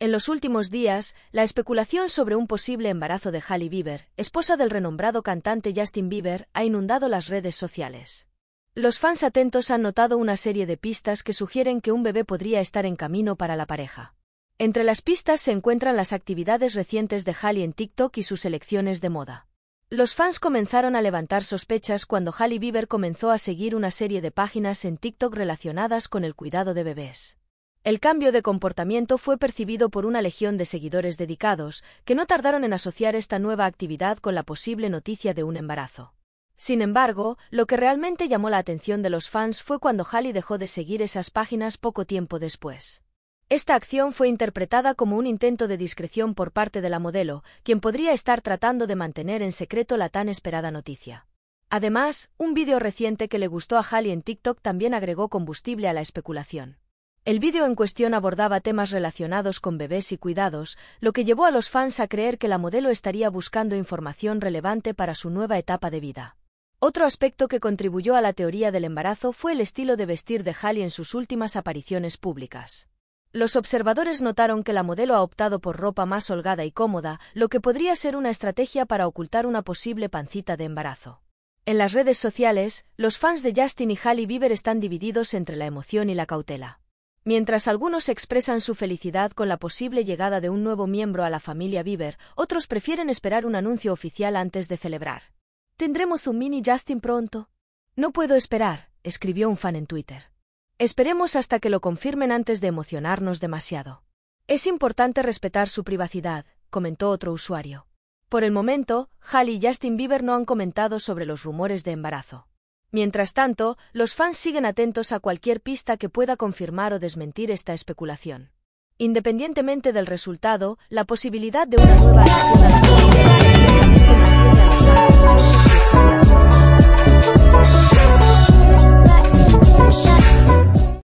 En los últimos días, la especulación sobre un posible embarazo de Halle Bieber, esposa del renombrado cantante Justin Bieber, ha inundado las redes sociales. Los fans atentos han notado una serie de pistas que sugieren que un bebé podría estar en camino para la pareja. Entre las pistas se encuentran las actividades recientes de Halle en TikTok y sus elecciones de moda. Los fans comenzaron a levantar sospechas cuando Halle Bieber comenzó a seguir una serie de páginas en TikTok relacionadas con el cuidado de bebés. El cambio de comportamiento fue percibido por una legión de seguidores dedicados, que no tardaron en asociar esta nueva actividad con la posible noticia de un embarazo. Sin embargo, lo que realmente llamó la atención de los fans fue cuando Halley dejó de seguir esas páginas poco tiempo después. Esta acción fue interpretada como un intento de discreción por parte de la modelo, quien podría estar tratando de mantener en secreto la tan esperada noticia. Además, un vídeo reciente que le gustó a Halley en TikTok también agregó combustible a la especulación. El vídeo en cuestión abordaba temas relacionados con bebés y cuidados, lo que llevó a los fans a creer que la modelo estaría buscando información relevante para su nueva etapa de vida. Otro aspecto que contribuyó a la teoría del embarazo fue el estilo de vestir de Halley en sus últimas apariciones públicas. Los observadores notaron que la modelo ha optado por ropa más holgada y cómoda, lo que podría ser una estrategia para ocultar una posible pancita de embarazo. En las redes sociales, los fans de Justin y Halle Bieber están divididos entre la emoción y la cautela. Mientras algunos expresan su felicidad con la posible llegada de un nuevo miembro a la familia Bieber, otros prefieren esperar un anuncio oficial antes de celebrar. Tendremos un mini Justin pronto. No puedo esperar, escribió un fan en Twitter. Esperemos hasta que lo confirmen antes de emocionarnos demasiado. Es importante respetar su privacidad, comentó otro usuario. Por el momento, Hal y Justin Bieber no han comentado sobre los rumores de embarazo. Mientras tanto, los fans siguen atentos a cualquier pista que pueda confirmar o desmentir esta especulación. Independientemente del resultado, la posibilidad de una nueva